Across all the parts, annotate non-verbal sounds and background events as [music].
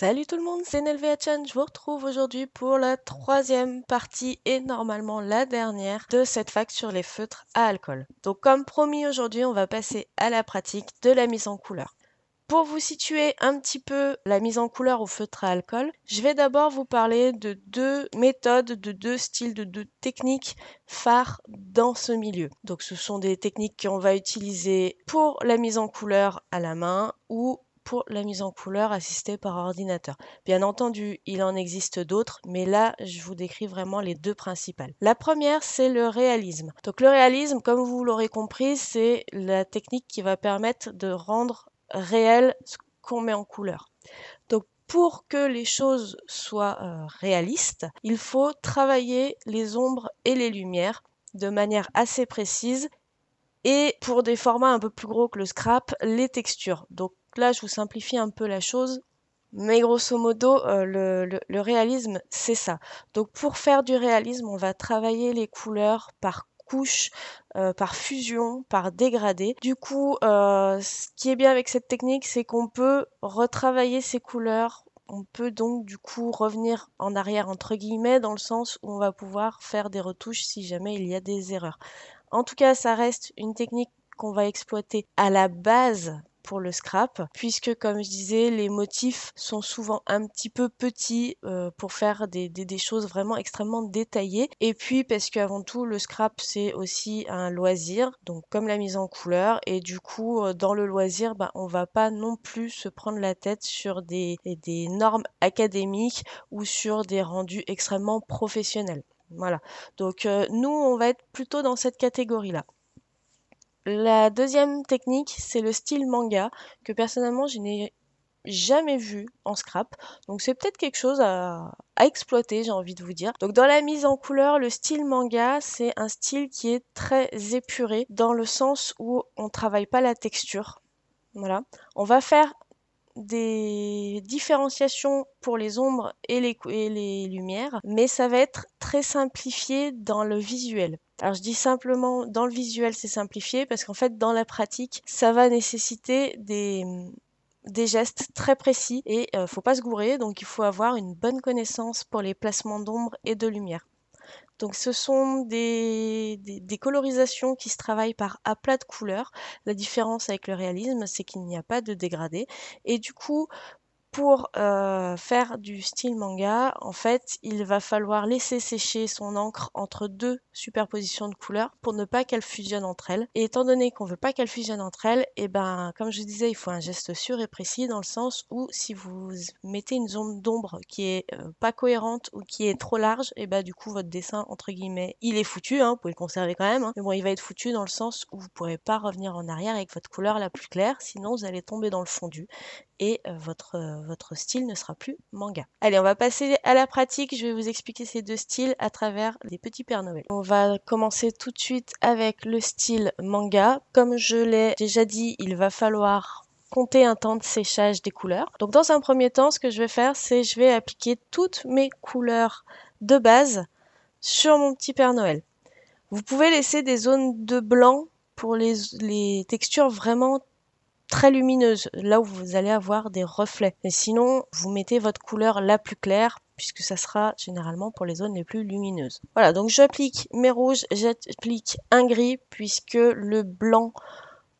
Salut tout le monde, c'est Chan, je vous retrouve aujourd'hui pour la troisième partie et normalement la dernière de cette fac sur les feutres à alcool. Donc comme promis aujourd'hui, on va passer à la pratique de la mise en couleur. Pour vous situer un petit peu la mise en couleur au feutre à alcool, je vais d'abord vous parler de deux méthodes, de deux styles, de deux techniques phares dans ce milieu. Donc ce sont des techniques qu'on va utiliser pour la mise en couleur à la main ou pour la mise en couleur assistée par ordinateur. Bien entendu, il en existe d'autres, mais là, je vous décris vraiment les deux principales. La première, c'est le réalisme. Donc le réalisme, comme vous l'aurez compris, c'est la technique qui va permettre de rendre réel ce qu'on met en couleur. Donc pour que les choses soient euh, réalistes, il faut travailler les ombres et les lumières de manière assez précise et pour des formats un peu plus gros que le scrap, les textures. Donc là, je vous simplifie un peu la chose. Mais grosso modo, euh, le, réalisme, c'est ça. Donc pour faire du réalisme, on va travailler les couleurs par couche, euh, par fusion, par dégradé. Du coup, euh, ce qui est bien avec cette technique, c'est qu'on peut retravailler ces couleurs. On peut donc du coup revenir en arrière entre guillemets dans le sens où on va pouvoir faire des retouches si jamais il y a des erreurs. En tout cas, ça reste une technique qu'on va exploiter à la base le scrap, puisque comme je disais, les motifs sont souvent un petit peu petits euh, pour faire des, choses vraiment extrêmement détaillées. Et puis parce qu'avant tout, le scrap c'est aussi un loisir, donc comme la mise en couleur, et du coup euh, dans le loisir, bah, on va pas non plus se prendre la tête sur des, normes académiques ou sur des rendus extrêmement professionnels. Voilà. Donc euh, nous, on va être plutôt dans cette catégorie-là. La deuxième technique, c'est le style manga, que personnellement je n'ai jamais vu en scrap. Donc c'est peut-être quelque chose à, exploiter, j'ai envie de vous dire. Donc dans la mise en couleur, le style manga, c'est un style qui est très épuré dans le sens où on ne travaille pas la texture. Voilà. On va faire des différenciations pour les ombres et les, et les lumières, mais ça va être très simplifié dans le visuel. Alors je dis simplement dans le visuel c'est simplifié parce qu'en fait dans la pratique ça va nécessiter des, mm, gestes très précis et euh, faut pas se gourer donc il faut avoir une bonne connaissance pour les placements d'ombre et de lumière. Donc ce sont des, colorisations qui se travaillent par aplat de couleurs. La différence avec le réalisme, c'est qu'il n'y a pas de dégradé. Et du coup, pour euh, faire du style manga, en fait, il va falloir laisser sécher son encre entre deux superpositions de couleurs pour ne pas qu'elles fusionnent entre elles. Et étant donné qu'on veut pas qu'elles fusionnent entre elles, et eh ben, comme je disais, il faut un geste sûr et précis dans le sens où si vous mettez une zone d'ombre qui est euh, pas cohérente ou qui est trop large, et eh ben, du coup, votre dessin, entre guillemets, il est foutu, hein, vous pouvez le conserver quand même, hein. mais bon, il va être foutu dans le sens où vous pourrez pas revenir en arrière avec votre couleur la plus claire, sinon vous allez tomber dans le fondu et euh, votre, euh, votre style ne sera plus manga. Allez, on va passer à la pratique. Je vais vous expliquer ces deux styles à travers les petits Pères Noël. On va commencer tout de suite avec le style manga. Comme je l'ai déjà dit, il va falloir compter un temps de séchage des couleurs. Donc dans un premier temps, ce que je vais faire, c'est je vais appliquer toutes mes couleurs de base sur mon petit Père Noël. Vous pouvez laisser des zones de blanc pour les, les textures vraiment très lumineuse, là où vous allez avoir des reflets. Et sinon, vous mettez votre couleur la plus claire puisque ça sera généralement pour les zones les plus lumineuses. Voilà, donc j'applique mes rouges, j'applique un gris puisque le blanc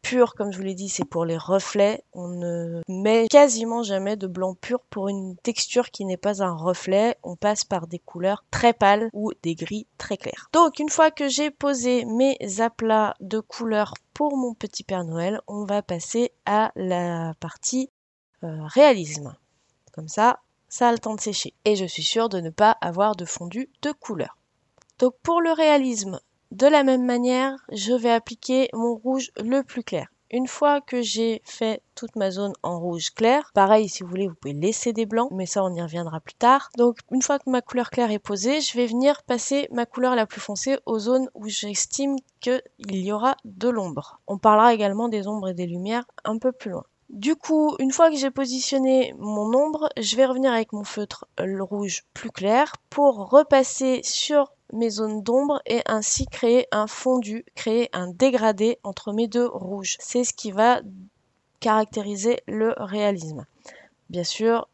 pur, comme je vous l'ai dit, c'est pour les reflets. On ne met quasiment jamais de blanc pur pour une texture qui n'est pas un reflet. On passe par des couleurs très pâles ou des gris très clairs. Donc, une fois que j'ai posé mes aplats de couleurs pour mon petit Père Noël, on va passer à la partie euh, réalisme. Comme ça, ça a le temps de sécher. Et je suis sûre de ne pas avoir de fondu de couleur. Donc pour le réalisme, de la même manière, je vais appliquer mon rouge le plus clair. Une fois que j'ai fait toute ma zone en rouge clair, pareil si vous voulez vous pouvez laisser des blancs, mais ça on y reviendra plus tard. Donc une fois que ma couleur claire est posée, je vais venir passer ma couleur la plus foncée aux zones où j'estime qu'il y aura de l'ombre. On parlera également des ombres et des lumières un peu plus loin. Du coup, une fois que j'ai positionné mon ombre, je vais revenir avec mon feutre euh, rouge plus clair pour repasser sur mes zones d'ombre et ainsi créer un fondu, créer un dégradé entre mes deux rouges. C'est ce qui va caractériser le réalisme. Bien sûr,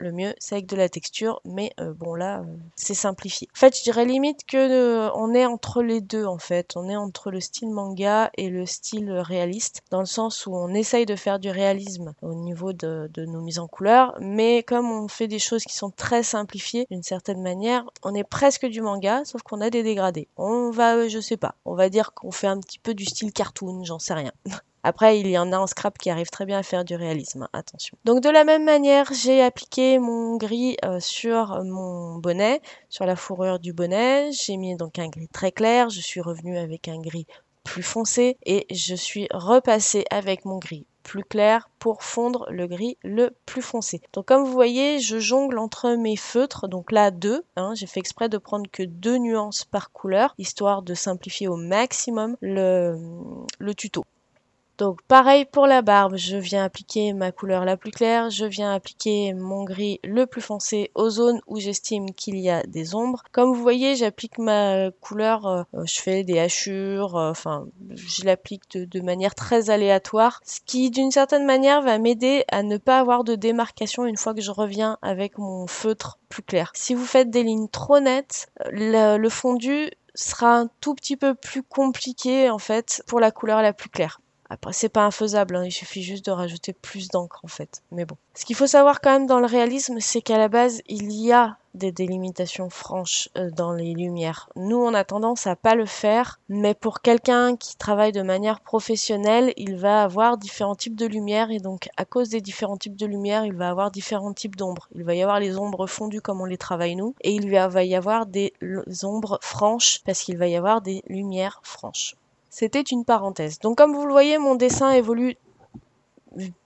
le mieux c'est avec de la texture, mais euh, bon là, euh, c'est simplifié. En fait, je dirais limite que euh, on est entre les deux en fait, on est entre le style manga et le style réaliste, dans le sens où on essaye de faire du réalisme au niveau de, nos mises en couleur, mais comme on fait des choses qui sont très simplifiées d'une certaine manière, on est presque du manga, sauf qu'on a des dégradés. On va, je sais pas, on va dire qu'on fait un petit peu du style cartoon, j'en sais rien. [laughs] Après, il y en a en scrap qui arrive très bien à faire du réalisme, hein, attention. Donc de la même manière, j'ai appliqué mon gris euh, sur mon bonnet, sur la fourrure du bonnet. J'ai mis donc un gris très clair, je suis revenue avec un gris plus foncé et je suis repassée avec mon gris plus clair pour fondre le gris le plus foncé. Donc comme vous voyez, je jongle entre mes feutres, donc là deux, hein. j'ai fait exprès de prendre que deux nuances par couleur, histoire de simplifier au maximum le, le tuto. Donc pareil pour la barbe, je viens appliquer ma couleur la plus claire, je viens appliquer mon gris le plus foncé aux zones où j'estime qu'il y a des ombres. Comme vous voyez, j'applique ma couleur, euh, je fais des hachures, euh, enfin je l'applique de, manière très aléatoire, ce qui d'une certaine manière va m'aider à ne pas avoir de démarcation une fois que je reviens avec mon feutre plus clair. Si vous faites des lignes trop nettes, le, le fondu sera un tout petit peu plus compliqué en fait pour la couleur la plus claire. Après, c'est pas infaisable, hein. il suffit juste de rajouter plus d'encre en fait. Mais bon. Ce qu'il faut savoir quand même dans le réalisme, c'est qu'à la base, il y a des délimitations franches euh, dans les lumières. Nous, on a tendance à pas le faire, mais pour quelqu'un qui travaille de manière professionnelle, il va avoir différents types de lumières et donc à cause des différents types de lumières, il va avoir différents types d'ombres. Il va y avoir les ombres fondues comme on les travaille nous et il va y avoir des ombres franches parce qu'il va y avoir des lumières franches. C'était une parenthèse. Donc comme vous le voyez, mon dessin évolue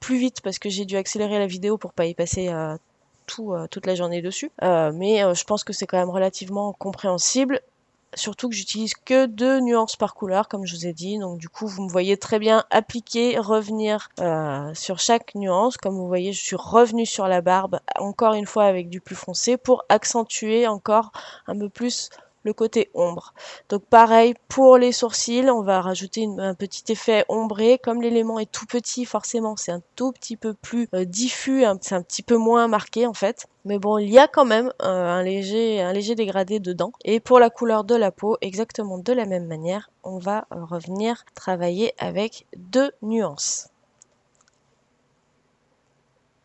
plus vite parce que j'ai dû accélérer la vidéo pour pas y passer euh, tout, euh, toute la journée dessus. Euh, mais je pense que c'est quand même relativement compréhensible. Surtout que j'utilise que deux nuances par couleur, comme je vous ai dit. Donc du coup, vous me voyez très bien appliquer, revenir sur chaque nuance. Comme vous voyez, je suis revenue sur la barbe, encore une fois avec du plus foncé, pour accentuer encore un peu plus le côté ombre. Donc pareil pour les sourcils, on va rajouter un petit effet ombré. Comme l'élément est tout petit, forcément c'est un tout petit peu plus euh, diffus, c'est un petit peu moins marqué en fait. Mais bon, il y a quand même euh, un, léger, un léger dégradé dedans. Et pour la couleur de la peau, exactement de la même manière, on va revenir travailler avec deux nuances.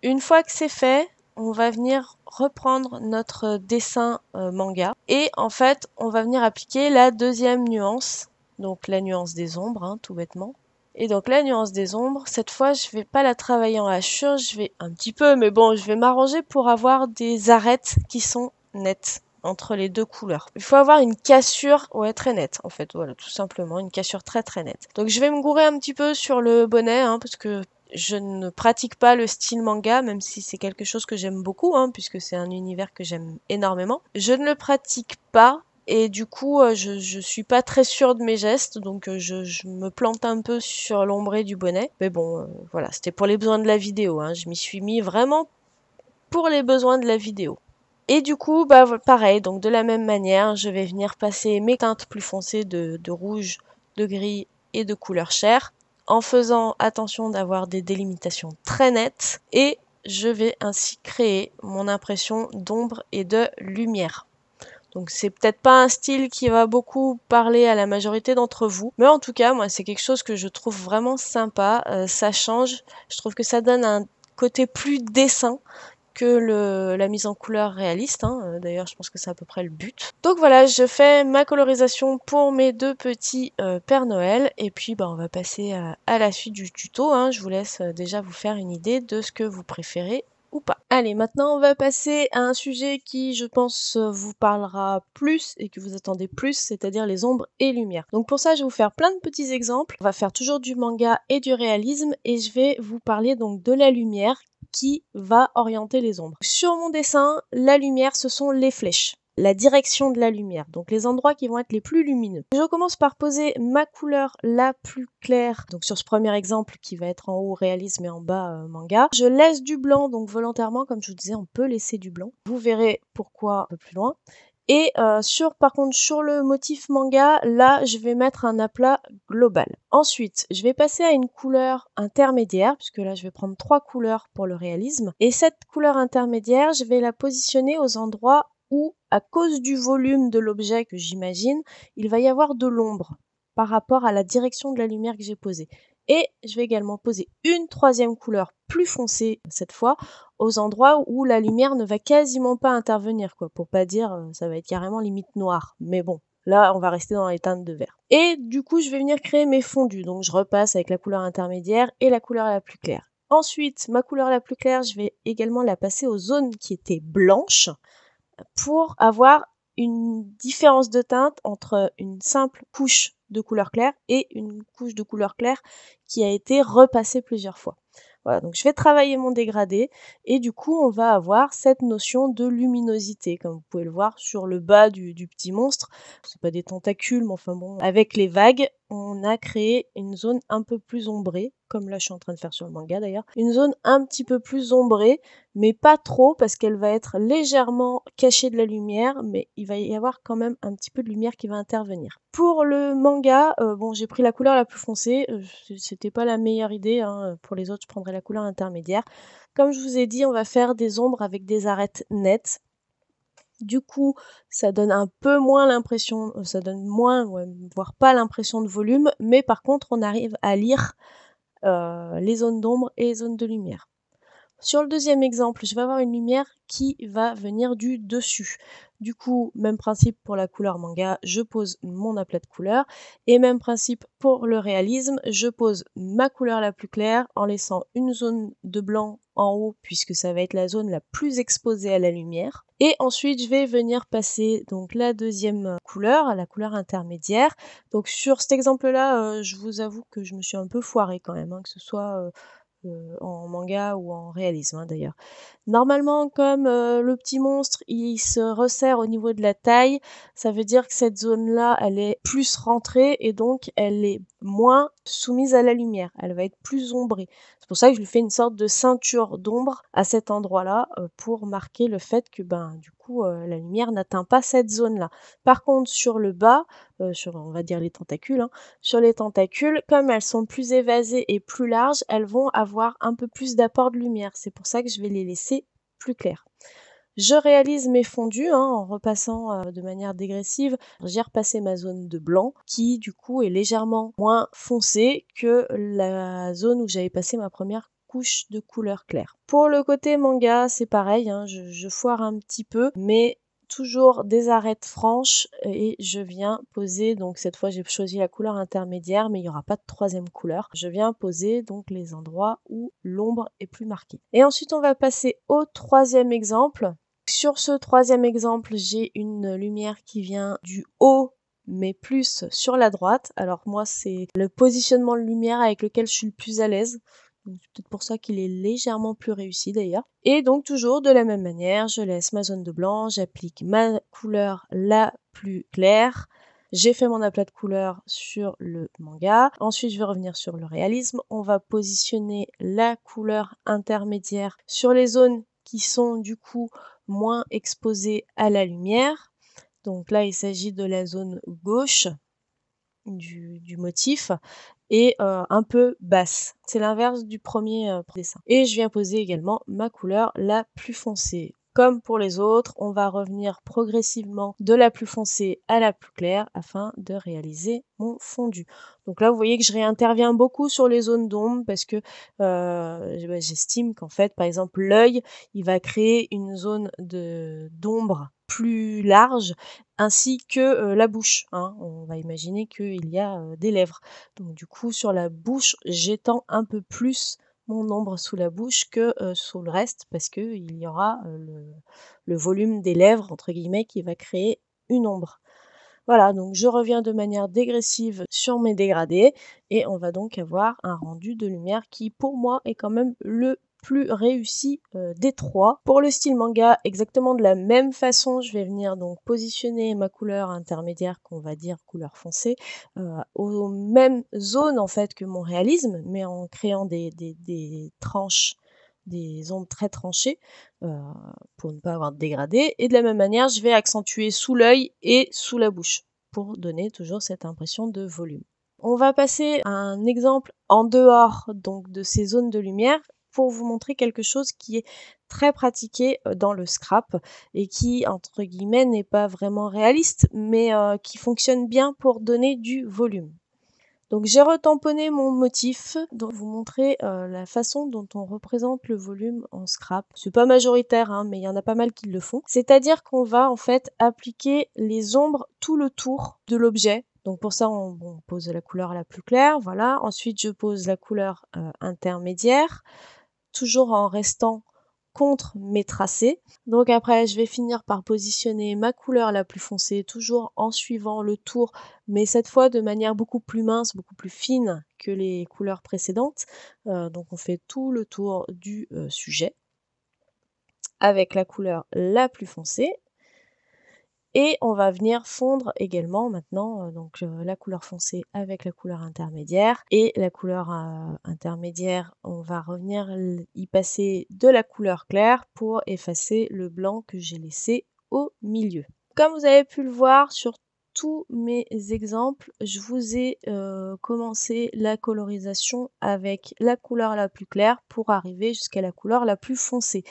Une fois que c'est fait, on va venir reprendre notre euh, dessin euh, manga et en fait on va venir appliquer la deuxième nuance, donc la nuance des ombres hein, tout bêtement. Et donc la nuance des ombres, cette fois je vais pas la travailler en hachure, je vais un petit peu, mais bon je vais m'arranger pour avoir des arêtes qui sont nettes entre les deux couleurs. Il faut avoir une cassure, ouais, très nette, en fait, voilà, tout simplement, une cassure très très nette. Donc je vais me gourer un petit peu sur le bonnet, hein, parce que je ne pratique pas le style manga, même si c'est quelque chose que j'aime beaucoup, hein, puisque c'est un univers que j'aime énormément. Je ne le pratique pas et du coup euh, je, ne suis pas très sûre de mes gestes donc euh, je, me plante un peu sur l'ombré du bonnet mais bon euh, voilà c'était pour les besoins de la vidéo hein. je m'y suis mis vraiment pour les besoins de la vidéo et du coup bah pareil donc de la même manière je vais venir passer mes teintes plus foncées de, de rouge de gris et de couleur chair en faisant attention d'avoir des délimitations très nettes et je vais ainsi créer mon impression d'ombre et de lumière. Donc c'est peut-être pas un style qui va beaucoup parler à la majorité d'entre vous, mais en tout cas moi c'est quelque chose que je trouve vraiment sympa, euh, ça change, je trouve que ça donne un côté plus dessin que le, la mise en couleur réaliste. Hein. D'ailleurs, je pense que c'est à peu près le but. Donc voilà, je fais ma colorisation pour mes deux petits euh, Père Noël. Et puis, bah, on va passer à, la suite du tuto. Hein. Je vous laisse euh, déjà vous faire une idée de ce que vous préférez ou pas. Allez, maintenant on va passer à un sujet qui, je pense, vous parlera plus et que vous attendez plus, c'est-à-dire les ombres et lumières. Donc pour ça, je vais vous faire plein de petits exemples. On va faire toujours du manga et du réalisme et je vais vous parler donc de la lumière qui va orienter les ombres. Sur mon dessin, la lumière, ce sont les flèches la direction de la lumière, donc les endroits qui vont être les plus lumineux. Je commence par poser ma couleur la plus claire, donc sur ce premier exemple qui va être en haut réalisme et en bas euh, manga. Je laisse du blanc, donc volontairement, comme je vous disais, on peut laisser du blanc. Vous verrez pourquoi un peu plus loin. Et euh, sur, par contre, sur le motif manga, là, je vais mettre un aplat global. Ensuite, je vais passer à une couleur intermédiaire, puisque là, je vais prendre trois couleurs pour le réalisme. Et cette couleur intermédiaire, je vais la positionner aux endroits où, à cause du volume de l'objet que j'imagine, il va y avoir de l'ombre par rapport à la direction de la lumière que j'ai posée. Et je vais également poser une troisième couleur plus foncée cette fois aux endroits où la lumière ne va quasiment pas intervenir, quoi. Pour pas dire, euh, ça va être carrément limite noir. Mais bon, Là, on va rester dans les teintes de vert. Et du coup, je vais venir créer mes fondus. Donc, je repasse avec la couleur intermédiaire et la couleur la plus claire. Ensuite, ma couleur la plus claire, je vais également la passer aux zones qui étaient blanches pour avoir une différence de teinte entre une simple couche de couleur claire et une couche de couleur claire qui a été repassée plusieurs fois. Voilà, donc je vais travailler mon dégradé et du coup on va avoir cette notion de luminosité, comme vous pouvez le voir sur le bas du, petit monstre. Ce C'est pas des tentacules, mais enfin bon, avec les vagues, on a créé une zone un peu plus ombrée comme là je suis en train de faire sur le manga d'ailleurs, une zone un petit peu plus ombrée, mais pas trop parce qu'elle va être légèrement cachée de la lumière, mais il va y avoir quand même un petit peu de lumière qui va intervenir. Pour le manga, euh, bon j'ai pris la couleur la plus foncée, euh, c'était pas la meilleure idée, hein, pour les autres je prendrais la couleur intermédiaire. Comme je vous ai dit, on va faire des ombres avec des arêtes nettes. Du coup, ça donne un peu moins l'impression, euh, ça donne moins, voire pas l'impression de volume, mais par contre, on arrive à lire euh, les zones d'ombre et les zones de lumière. Sur le deuxième exemple, je vais avoir une lumière qui va venir du dessus. Du coup, même principe pour la couleur manga, je pose mon aplat de couleur. Et même principe pour le réalisme, je pose ma couleur la plus claire en laissant une zone de blanc en haut puisque ça va être la zone la plus exposée à la lumière. Et ensuite, je vais venir passer donc la deuxième couleur, la couleur intermédiaire. Donc sur cet exemple-là, euh, je vous avoue que je me suis un peu foirée quand même, hein, que ce soit... Euh, euh, en manga ou en réalisme hein, d'ailleurs. Normalement, comme euh, le petit monstre, il se resserre au niveau de la taille, ça veut dire que cette zone-là, elle est plus rentrée et donc elle est moins soumise à la lumière, elle va être plus ombrée. C'est pour ça que je lui fais une sorte de ceinture d'ombre à cet endroit-là euh, pour marquer le fait que ben du coup euh, la lumière n'atteint pas cette zone-là. Par contre sur le bas, euh, sur on va dire les tentacules, hein, sur les tentacules, comme elles sont plus évasées et plus larges, elles vont avoir un peu plus d'apport de lumière. C'est pour ça que je vais les laisser plus claires. Je réalise mes fondus hein, en repassant euh, de manière dégressive. J'ai repassé ma zone de blanc qui du coup est légèrement moins foncée que la zone où j'avais passé ma première couche de couleur claire. Pour le côté manga, c'est pareil, hein, je, je foire un petit peu, mais toujours des arêtes franches et je viens poser, donc cette fois j'ai choisi la couleur intermédiaire mais il n'y aura pas de troisième couleur. Je viens poser donc les endroits où l'ombre est plus marquée. Et ensuite on va passer au troisième exemple sur ce troisième exemple, j'ai une lumière qui vient du haut mais plus sur la droite. Alors moi, c'est le positionnement de lumière avec lequel je suis le plus à l'aise. C'est peut-être pour ça qu'il est légèrement plus réussi d'ailleurs. Et donc toujours de la même manière, je laisse ma zone de blanc, j'applique ma couleur la plus claire. J'ai fait mon aplat de couleur sur le manga. Ensuite, je vais revenir sur le réalisme. On va positionner la couleur intermédiaire sur les zones sont du coup moins exposés à la lumière. Donc là, il s'agit de la zone gauche du, du motif et euh, un peu basse. C'est l'inverse du premier euh, dessin. Et je viens poser également ma couleur la plus foncée. Comme pour les autres, on va revenir progressivement de la plus foncée à la plus claire afin de réaliser mon fondu. Donc là, vous voyez que je réinterviens beaucoup sur les zones d'ombre parce que euh, bah, j'estime qu'en fait, par exemple, l'œil, il va créer une zone d'ombre plus large, ainsi que euh, la bouche. Hein. On va imaginer qu'il y a euh, des lèvres. Donc du coup, sur la bouche, j'étends un peu plus mon ombre sous la bouche que euh, sous le reste, parce que il y aura euh, le, le, volume des lèvres, entre guillemets, qui va créer une ombre. Voilà, donc je reviens de manière dégressive sur mes dégradés et on va donc avoir un rendu de lumière qui pour moi est quand même le plus réussi euh, des trois. Pour le style manga, exactement de la même façon, je vais venir donc positionner ma couleur intermédiaire, qu'on va dire couleur foncée, euh, aux mêmes zones en fait que mon réalisme, mais en créant des, tranches des ondes très tranchées euh, pour ne pas avoir de dégradé. Et de la même manière, je vais accentuer sous l'œil et sous la bouche pour donner toujours cette impression de volume. On va passer un exemple en dehors donc de ces zones de lumière pour vous montrer quelque chose qui est très pratiqué euh, dans le scrap et qui, entre guillemets, n'est pas vraiment réaliste, mais euh, qui fonctionne bien pour donner du volume. Donc j'ai retamponné mon motif, pour vous montrer euh, la façon dont on représente le volume en scrap. C'est pas majoritaire, hein, mais il y en a pas mal qui le font. C'est-à-dire qu'on va en fait appliquer les ombres tout le tour de l'objet. Donc pour ça, on, pose la couleur la plus claire, voilà. Ensuite, je pose la couleur intermédiaire toujours en restant contre mes tracés. Donc après, je vais finir par positionner ma couleur la plus foncée, toujours en suivant le tour, mais cette fois de manière beaucoup plus mince, beaucoup plus fine que les couleurs précédentes. Euh, donc on fait tout le tour du euh, sujet avec la couleur la plus foncée et on va venir fondre également maintenant euh, donc euh, la couleur foncée avec la couleur intermédiaire. Et la couleur euh, intermédiaire, on va revenir y passer de la couleur claire pour effacer le blanc que j'ai laissé au milieu. Comme vous avez pu le voir sur tous mes exemples, je vous ai commencé la colorisation avec la couleur la plus claire pour arriver jusqu'à la couleur la plus foncée.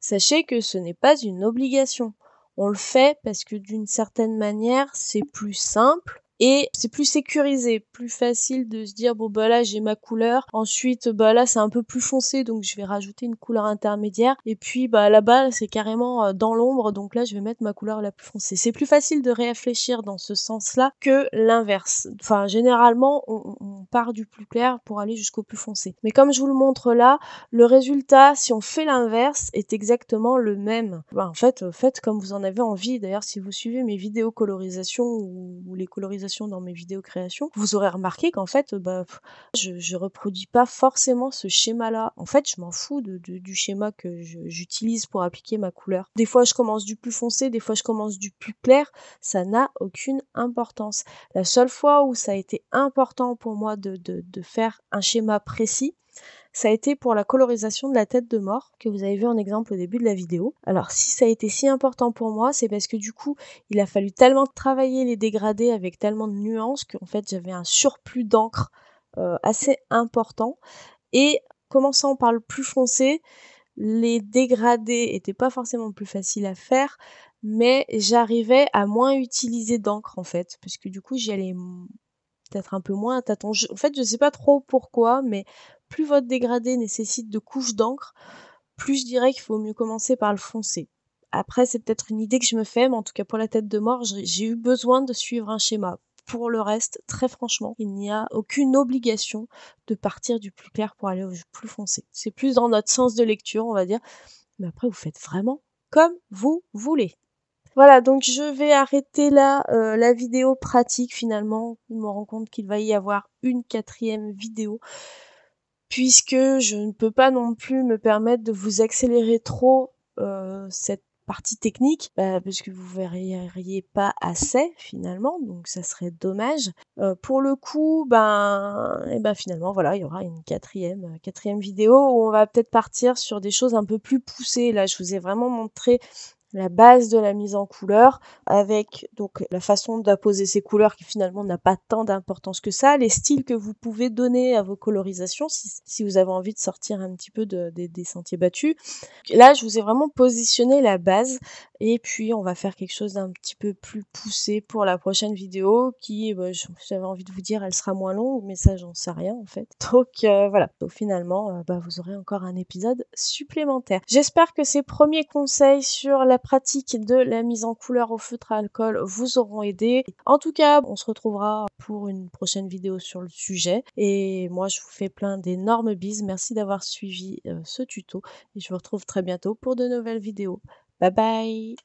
Sachez que ce n'est pas une obligation on le fait parce que d'une certaine manière c'est plus simple et c'est plus sécurisé, plus facile de se dire bon bah là j'ai ma couleur, ensuite bah là c'est un peu plus foncé donc je vais rajouter une couleur intermédiaire et puis bah là-bas c'est carrément euh, dans l'ombre donc là je vais mettre ma couleur la plus foncée. C'est plus facile de réfléchir dans ce sens-là que l'inverse. Enfin généralement on, part du plus clair pour aller jusqu'au plus foncé. Mais comme je vous le montre là, le résultat si on fait l'inverse est exactement le même. bah en fait euh, faites comme vous en avez envie. D'ailleurs si vous suivez mes vidéos colorisation ou les colorisations dans mes vidéos création vous aurez remarqué qu'en fait, bah, je, ne reproduis pas forcément ce schéma-là. En fait, je m'en fous du schéma que j'utilise pour appliquer ma couleur. Des fois, je commence du plus foncé, des fois, je commence du plus clair. Ça n'a aucune importance. La seule fois où ça a été important pour moi de, de faire un schéma précis, ça a été pour la colorisation de la tête de mort que vous avez vu en exemple au début de la vidéo. Alors si ça a été si important pour moi, c'est parce que du coup, il a fallu tellement travailler les dégradés avec tellement de nuances qu'en fait j'avais un surplus d'encre euh, assez important. Et commençant par le plus foncé, les dégradés n'étaient pas forcément plus faciles à faire, mais j'arrivais à moins utiliser d'encre en fait, parce que du coup j'y allais peut-être un peu moins à En fait, je sais pas trop pourquoi, mais plus votre dégradé nécessite de couches d'encre, plus je dirais qu'il faut mieux commencer par le foncer. Après, c'est peut-être une idée que je me fais, mais en tout cas pour la tête de mort, j'ai eu besoin de suivre un schéma. Pour le reste, très franchement, il n'y a aucune obligation de partir du plus clair pour aller au plus foncé. C'est plus dans notre sens de lecture, on va dire. Mais après, vous faites vraiment comme vous voulez. Voilà, donc je vais arrêter là euh, la vidéo pratique finalement. Je me rends compte qu'il va y avoir une quatrième vidéo puisque je ne peux pas non plus me permettre de vous accélérer trop euh, cette partie technique, bah, parce que vous verriez pas assez finalement, donc ça serait dommage. Euh, pour le coup, ben, et eh ben finalement voilà, il y aura une quatrième, euh, quatrième vidéo où on va peut-être partir sur des choses un peu plus poussées. Là, je vous ai vraiment montré la base de la mise en couleur avec donc la façon d'apposer ces couleurs qui finalement n'a pas tant d'importance que ça, les styles que vous pouvez donner à vos colorisations si, si vous avez envie de sortir un petit peu des sentiers battus. Là, je vous ai vraiment positionné la base et puis on va faire quelque chose d'un petit peu plus poussé pour la prochaine vidéo qui, eh ben, j'avais envie de vous dire, elle sera moins longue, mais ça j'en sais rien en fait. [laughs] Donc euh, voilà, finalement, euh, bah, vous aurez encore un épisode supplémentaire. J'espère que ces premiers conseils sur la pratique de la mise en couleur au feutre à alcool vous auront aidé. En tout cas, on se retrouvera pour une prochaine vidéo sur le sujet. Et moi, je vous fais plein d'énormes bises. Merci d'avoir suivi euh, ce tuto. Et je vous retrouve très bientôt pour de nouvelles vidéos. Bye bye